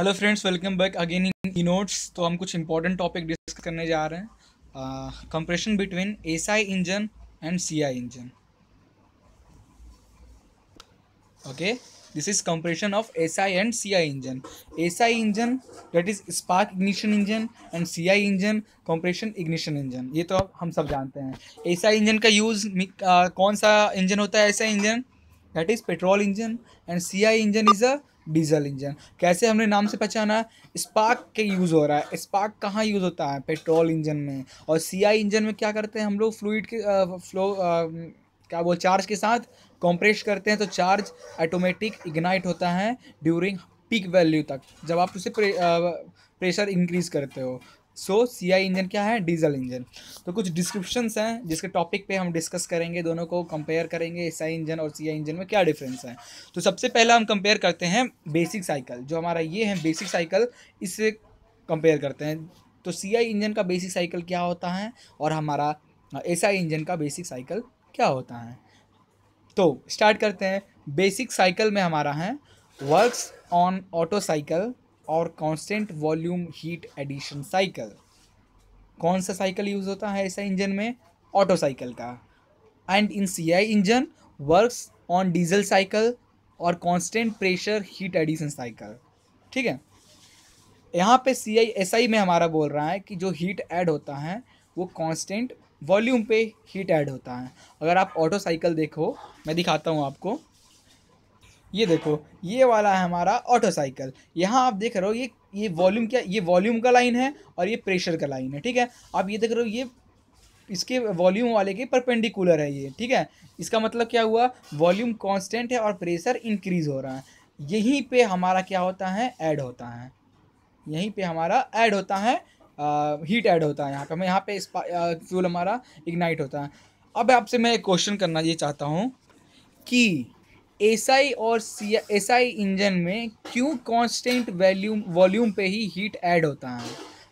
hello friends welcome back again in E notes तो हम कुछ इंपॉर्टेंट टॉपिक डिस्कस करने जा रहे हैं compression between S I engine and C I engine okay this is compression of S I and C I engine S I engine that is spark ignition engine and C I engine compression ignition engine ये तो हम सब जानते हैं S I engine का use uh, कौन सा engine होता है S I engine that is petrol engine and C I engine is a diesel engine कैसे हमने नाम से पहचाना स्पार्क के यूज़ हो रहा है स्पार्क कहाँ यूज़ होता है पेट्रोल इंजन में और सीआई इंजन में क्या करते हैं हम लोग फ्लूड के फ्लो क्या वो चार्ज के साथ कॉम्प्रेस करते हैं तो चार्ज ऑटोमेटिक इग्नाइट होता है ड्यूरिंग पीक वैल्यू तक जब आप उसे प्रे, प्रेशर इंक्रीज़ करते हो सो सी आई इंजन क्या है डीजल इंजन तो कुछ डिस्क्रिप्शंस हैं जिसके टॉपिक पे हम डिस्कस करेंगे दोनों को कंपेयर करेंगे एस आई इंजन और सी आई इंजन में क्या डिफरेंस है तो सबसे पहला हम कंपेयर करते हैं बेसिक साइकिल जो हमारा ये है बेसिक साइकिल इससे कंपेयर करते हैं तो सी आई इंजन का बेसिक साइकिल क्या होता है और हमारा एस आई इंजन का बेसिक साइकिल क्या होता है तो स्टार्ट करते हैं बेसिक साइकिल में हमारा है वर्क्स ऑन ऑटो साइकिल और constant volume heat addition cycle कौन सा साइकिल यूज़ होता है ऐसा इंजन में ऑटो साइकिल का and in C I engine work on diesel cycle और constant pressure heat addition cycle ठीक है यहाँ पे सी आई एस आई में हमारा बोल रहा है कि जो हीट ऐड होता है वो कांस्टेंट वॉल्यूम पे हीट ऐड होता है अगर आप ऑटो साइकिल देखो मैं दिखाता हूँ आपको ये देखो ये वाला है हमारा ऑटो साइकिल यहाँ आप देख रहे हो ये ये वॉल्यूम क्या ये वॉल्यूम का लाइन है और ये प्रेशर का लाइन है ठीक है आप ये देख रहे हो ये इसके वॉल्यूम वाले के परपेंडिकुलर है ये ठीक है इसका मतलब क्या हुआ वॉल्यूम कांस्टेंट है और प्रेशर इंक्रीज हो रहा है यहीं पे हमारा क्या होता है ऐड होता है यहीं पे हमारा ऐड होता है आ, हीट ऐड होता है यहाँ पे यहाँ पे फ्यूल हमारा इग्नाइट होता है अब आपसे मैं एक क्वेश्चन करना ये चाहता हूँ कि एसआई और सी एसआई इंजन में क्यों कांस्टेंट वैल्यूम वॉल्यूम पे ही हीट ऐड होता है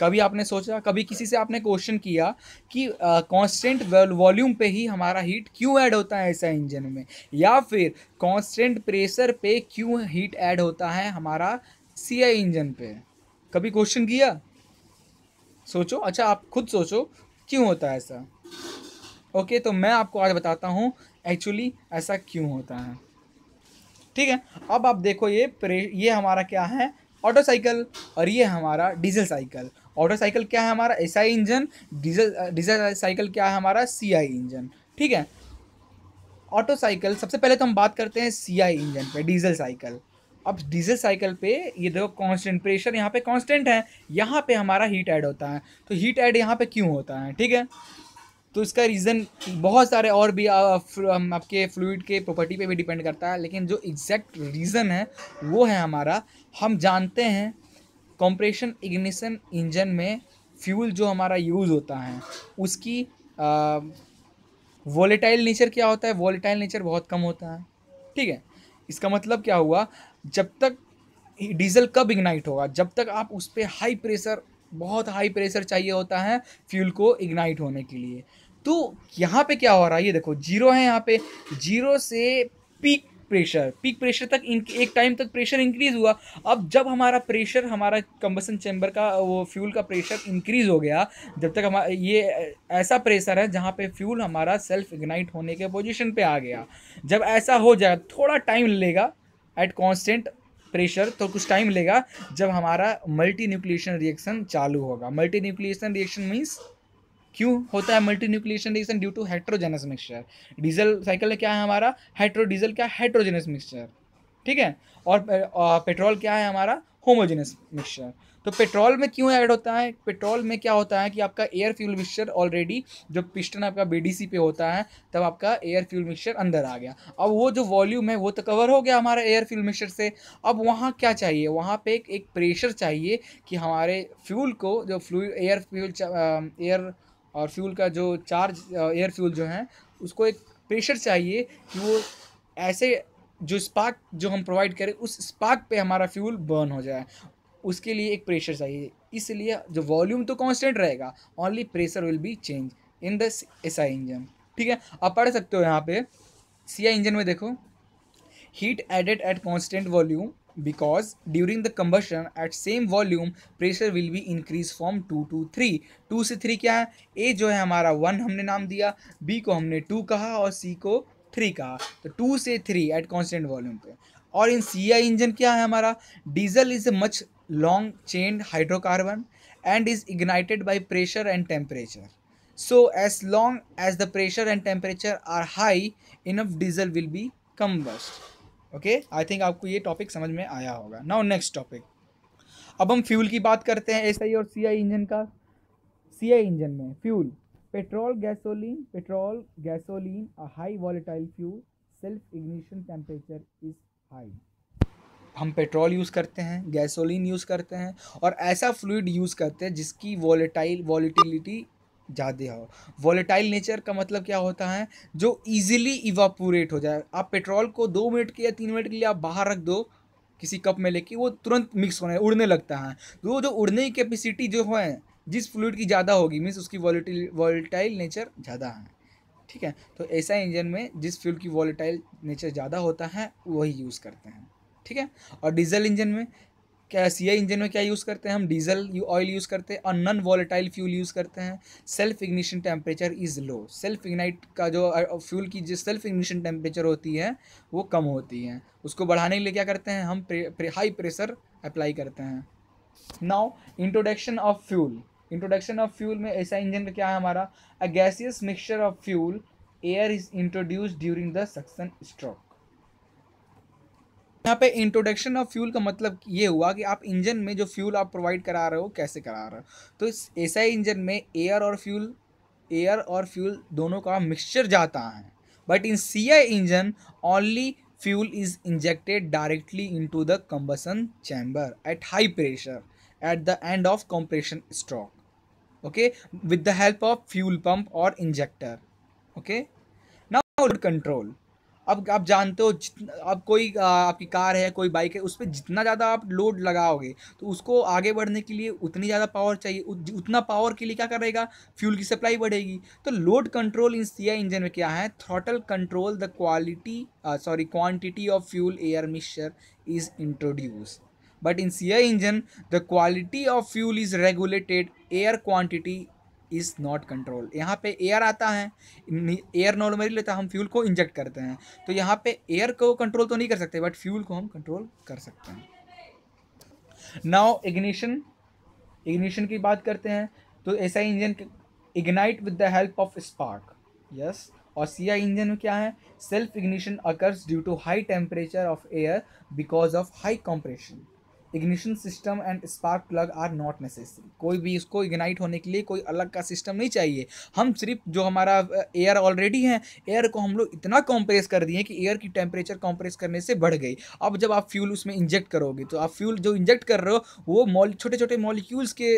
कभी आपने सोचा कभी किसी से आपने क्वेश्चन किया कि कांस्टेंट वॉल्यूम पे ही हमारा हीट क्यों ऐड होता है ऐसा इंजन में या फिर कांस्टेंट प्रेशर पे क्यों हीट ऐड होता है हमारा सी आई इंजन पे कभी क्वेश्चन किया सोचो अच्छा आप खुद सोचो क्यों होता है ऐसा ओके तो मैं आपको आज बताता हूँ एक्चुअली ऐसा क्यों होता है ठीक है अब आप देखो ये प्रे ये हमारा क्या है ऑटो साइकिल और ये हमारा डीजल साइकिल ऑटो साइकिल क्या है हमारा S I engine diesel diesel cycle क्या है हमारा सी आई इंजन ठीक है ऑटो साइकिल सबसे पहले तो हम बात करते हैं सी आई इंजन पे डीजल साइकिल अब डीजल साइकिल पे ये देखो कांस्टेंट प्रेशर यहाँ पे कांस्टेंट है यहाँ पे हमारा हीट ऐड होता है तो हीट ऐड यहाँ पे क्यों होता है ठीक है तो इसका रीज़न बहुत सारे और भी आपके फ्लूड के प्रॉपर्टी पे भी डिपेंड करता है लेकिन जो एग्जैक्ट रीज़न है वो है हमारा हम जानते हैं कंप्रेशन इग्निशन इंजन में फ्यूल जो हमारा यूज़ होता है उसकी वॉलेटाइल नेचर क्या होता है वॉलेटाइल नेचर बहुत कम होता है ठीक है इसका मतलब क्या हुआ जब तक डीजल कब इग्नाइट होगा जब तक आप उस पर हाई प्रेशर बहुत हाई प्रेशर चाहिए होता है फ्यूल को इग्नाइट होने के लिए तो यहाँ पे क्या हो रहा है ये देखो जीरो है यहाँ पे जीरो से पीक प्रेशर पीक प्रेशर तक इन एक टाइम तक प्रेशर इंक्रीज हुआ अब जब हमारा प्रेशर हमारा कंबसन चैम्बर का वो फ्यूल का प्रेशर इंक्रीज हो गया जब तक हमारा ये ऐसा प्रेशर है जहाँ पे फ्यूल हमारा सेल्फ इग्नाइट होने के पोजीशन पे आ गया जब ऐसा हो जाए थोड़ा टाइम लेगा एट कांस्टेंट प्रेशर तो कुछ टाइम लेगा जब हमारा मल्टी न्यूक्लिएशन रिएक्शन चालू होगा मल्टी न्यूक्लिएशन रिएक्शन मीन्स क्यों होता है multi nucleation reaction due to heterogeneous mixture diesel cycle क्या है हमारा हाइड्रो डीजल क्या हाइड्रोजेनस मिक्सचर ठीक है और पेट्रोल क्या है हमारा होमोजेनस मिक्सचर तो पेट्रोल में क्यों ऐड होता है पेट्रोल में क्या होता है कि आपका एयर फ्यूल मिक्सचर ऑलरेडी जो पिस्टन आपका बीडीसी पे होता है तब आपका एयर फ्यूल मिक्सचर अंदर आ गया अब वो जो वॉल्यूम है वो तो कवर हो गया हमारा एयर फ्यूल मिक्सचर से अब वहाँ क्या चाहिए वहाँ पे एक, एक प्रेशर चाहिए कि हमारे फ्यूल को जो फ्लू एयर फ्यूल एयर और फ्यूल का जो चार्ज एयर फ्यूल जो है उसको एक प्रेशर चाहिए कि वो ऐसे जो स्पार्क जो हम प्रोवाइड करें उस स्पार्क पे हमारा फ्यूल बर्न हो जाए उसके लिए एक प्रेशर चाहिए इसलिए जो वॉल्यूम तो कांस्टेंट रहेगा only pressure will be change in the S I engine ठीक है आप पढ़ सकते हो यहाँ पे सी आई इंजन में देखो heat added at constant volume because during the combustion at same volume pressure will be increase from two to three two से थ्री क्या है ए जो है हमारा वन हमने नाम दिया बी को हमने टू कहा और सी को थ्री कहा तो टू से थ्री एट कॉन्स्टेंट वॉल्यूम पे और इन सी आई इंजन क्या है हमारा diesel is a much long chain hydrocarbon and is ignited by pressure and temperature so as long as the pressure and temperature are high enough diesel will be combust okay I think आपको ये topic समझ में आया होगा now next topic अब हम fuel की बात करते हैं एस आई और सी इंजन का सी इंजन में fuel petrol gasoline petrol gasoline a high volatile fuel self ignition temperature is high हम पेट्रोल यूज़ करते हैं गैसोलीन यूज़ करते हैं और ऐसा फ्लूड यूज़ करते हैं जिसकी वॉलेटाइल वॉलीटिलिटी ज़्यादा हो वॉलेटाइल नेचर का मतलब क्या होता है जो ईजिली इवापोरेट हो जाए आप पेट्रोल को दो मिनट के या तीन मिनट के लिए आप बाहर रख दो किसी कप में लेके वो तुरंत मिक्स होने उड़ने लगता है तो वो जो उड़ने की कैपेसिटी जो है जिस फ्लूड की ज़्यादा होगी मीन्स उसकी वॉलेटिल वॉलेटाइल नेचर ज़्यादा है ठीक है तो ऐसा इंजन में जिस फ्यूल की वॉलेटाइल नेचर ज़्यादा होता है वही यूज़ करते हैं ठीक है और डीजल इंजन में क्या सी आई इंजन में क्या यूज़ करते हैं हम डीजल ऑयल यूज़ करते हैं और नॉन वॉलेटाइल फ्यूल यूज़ करते हैं self ignition temperature is low self ignite का जो फ्यूल की जो सेल्फ इग्निशन टेम्परेचर होती है वो कम होती है उसको बढ़ाने के लिए क्या करते हैं हम pre, pre, high pressure apply करते हैं now introduction of fuel introduction of fuel में ऐसा इंजन क्या है हमारा a gaseous mixture of fuel air is introduce during the suction stroke यहाँ पे इंट्रोडक्शन ऑफ फ्यूल का मतलब ये हुआ कि आप इंजन में जो फ्यूल आप प्रोवाइड करा रहे हो कैसे करा रहे हो तो इस ऐसा ही इंजन में एयर और फ्यूल एयर और फ्यूल दोनों का मिक्सचर जाता है but in C I engine only fuel is injected directly into the combustion chamber at high pressure at the end of compression stroke okay with the help of fuel pump और injector okay now control अब आप जानते हो अब कोई आपकी car है कोई बाइक है उस पर जितना ज़्यादा आप लोड लगाओगे तो उसको आगे बढ़ने के लिए उतनी ज़्यादा पावर चाहिए उतना पावर के लिए क्या करेगा फ्यूल की सप्लाई बढ़ेगी तो load control in C engine में क्या है throttle control the quality sorry quantity of fuel air mixture is introduce but in C engine the quality of fuel is regulated air quantity is not control यहाँ पे air आता है air normally लेता हम fuel को inject करते हैं तो यहाँ पे एयर को कंट्रोल तो नहीं कर सकते बट फ्यूल को हम कंट्रोल कर सकते हैं नाउ इग्निशन इग्निशन की बात करते हैं तो ऐसा engine ignite with the help of spark yes और सी आई इंजन में क्या है self ignition occurs due to high temperature of air because of high compression ignition system and spark plug are not necessary कोई भी इसको ignite होने के लिए कोई अलग का सिस्टम नहीं चाहिए हम सिर्फ जो हमारा एयर ऑलरेडी है एयर को हम लोग इतना कॉम्प्रेस कर दिए कि एयर की टेम्परेचर कॉम्प्रेस करने से बढ़ गई अब जब आप फ्यूल उसमें इंजेक्ट करोगे तो आप फ्यूल जो इंजेक्ट कर रहे हो वो मॉल छोटे छोटे मॉलिक्यूल्स के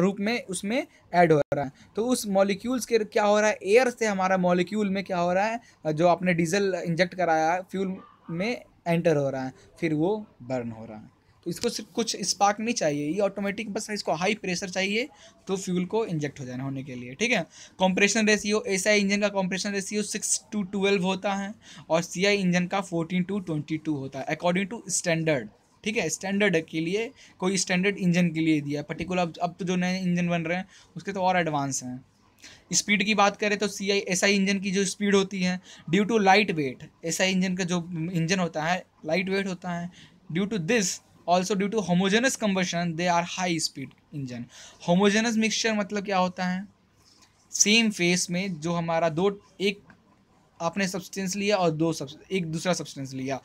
रूप में उसमें ऐड हो रहा है तो उस मॉलिक्यूल्स के क्या हो रहा है एयर से हमारा मॉलिक्यूल में क्या हो रहा है जो आपने डीजल इंजेक्ट कराया फ्यूल में एंटर हो रहा है फिर वो बर्न हो रहा है तो इसको सिर्फ कुछ स्पार्क नहीं चाहिए ये ऑटोमेटिक बस इसको हाई प्रेशर चाहिए तो फ्यूल को इंजेक्ट हो जाना होने के लिए ठीक है compression ratio S I engine का compression ratio six to twelve होता है और सी आई इंजन का फोर्टीन टू ट्वेंटी टू होता है अकॉर्डिंग टू स्टैंडर्ड ठीक है स्टैंडर्ड के लिए कोई स्टैंडर्ड इंजन के लिए दिया पर्टिकुलर अब अब तो जो नए इंजन बन रहे हैं उसके तो और एडवांस हैं स्पीड की बात करें तो C I S I engine की जो स्पीड होती है due to light weight S I engine का जो इंजन होता है लाइट वेट होता है due to this also due to homogeneous combustion they are high speed engine homogeneous mixture मतलब क्या होता है सेम फेस में जो हमारा दो एक आपने सब्सटेंस लिया और दो सब एक दूसरा सब्सटेंस लिया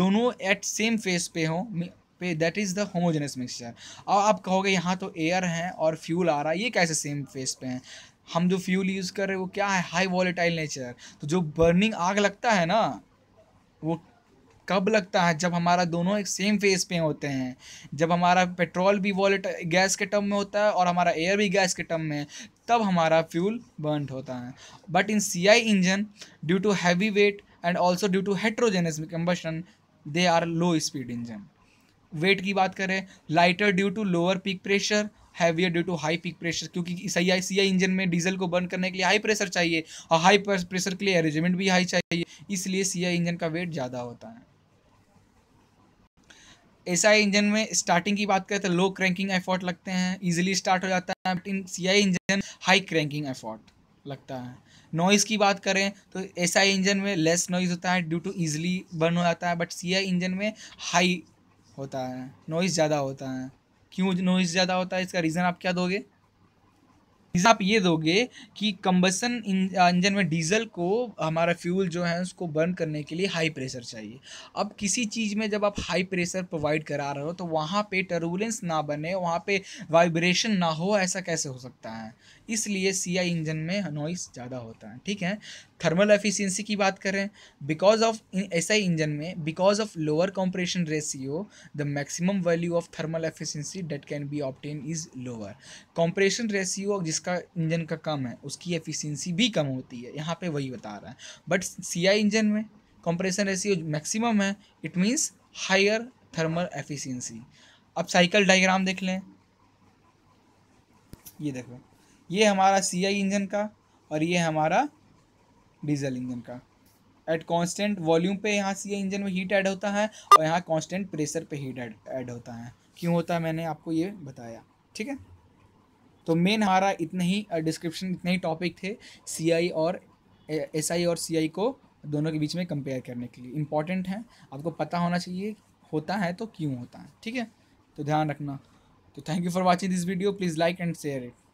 दोनों एट सेम फेस पे हो पे that is the homogeneous mixture अब आप कहोगे यहाँ तो एयर है और फ्यूल आ रहा है ये कैसे सेम फेस पे हैं हम जो फ्यूल यूज़ कर रहे हैं वो क्या है हाई वॉलेटाइल नेचर तो जो बर्निंग आग लगता है ना वो कब लगता है जब हमारा दोनों एक सेम फेज पे होते हैं जब हमारा पेट्रोल भी वॉलेट गैस के टर्म में होता है और हमारा एयर भी गैस के टर्म में तब हमारा फ्यूल बर्न होता है but in C I engine due to heavy weight and also due to heterogeneous combustion they are low speed engine weight की बात करें lighter due to lower peak pressure heavier due to high peak pressure क्योंकि सही I C I engine में diesel को burn करने के लिए हाई प्रेशर चाहिए और हाई प्रेशर के लिए अरेंजमेंट भी हाई चाहिए इसलिए सी आई इंजन का वेट ज़्यादा होता है एस इंजन में स्टार्टिंग की बात करें तो लो क्रैंकिंग एफर्ट लगते हैं ईजिली स्टार्ट हो जाता है but in C engine high cranking effort लगता है नॉइज़ की बात करें तो एस इंजन में लेस नॉइज़ होता है ड्यू टू ईजिली बर्न हो जाता है बट सी इंजन में हाई होता है नॉइज़ ज़्यादा होता है क्यों नॉइज़ ज़्यादा होता है इसका रीज़न आप क्या दोगे आप ये दोगे कि कंबसन इंजन uh, में डीजल को हमारा फ्यूल जो है उसको बर्न करने के लिए हाई प्रेशर चाहिए अब किसी चीज़ में जब आप हाई प्रेशर प्रोवाइड करा रहे हो तो वहाँ पे टर्बुलेंस ना बने वहाँ पे वाइब्रेशन ना हो ऐसा कैसे हो सकता है इसलिए सी आई इंजन में नॉइस ज़्यादा होता है ठीक है थर्मल एफिशिएंसी की बात करें because of S I engine में because of lower compression ratio the maximum value of thermal efficiency that can be obtain is lower compression ratio जिसका जिसका इंजन का कम है उसकी एफिशिएंसी भी कम होती है यहाँ पे वही बता रहा है बट सी आई इंजन में कंप्रेशन रेशियो मैक्सिमम है it means higher thermal efficiency अब साइकिल डायग्राम देख लें ये देखो ये हमारा सी आई इंजन का और ये हमारा डीजल इंजन का एट कांस्टेंट वॉल्यूम पे यहाँ सी इंजन में हीट ऐड होता है और यहाँ कांस्टेंट प्रेशर पे हीट ऐड होता है क्यों होता है मैंने आपको ये बताया ठीक है तो मेन हमारा इतने ही डिस्क्रिप्शन इतने ही टॉपिक थे सी और एस और सी को दोनों के बीच में कंपेयर करने के लिए इंपॉर्टेंट है आपको पता होना चाहिए होता है तो क्यों होता है ठीक है तो ध्यान रखना तो thank you for watching this video please like and share it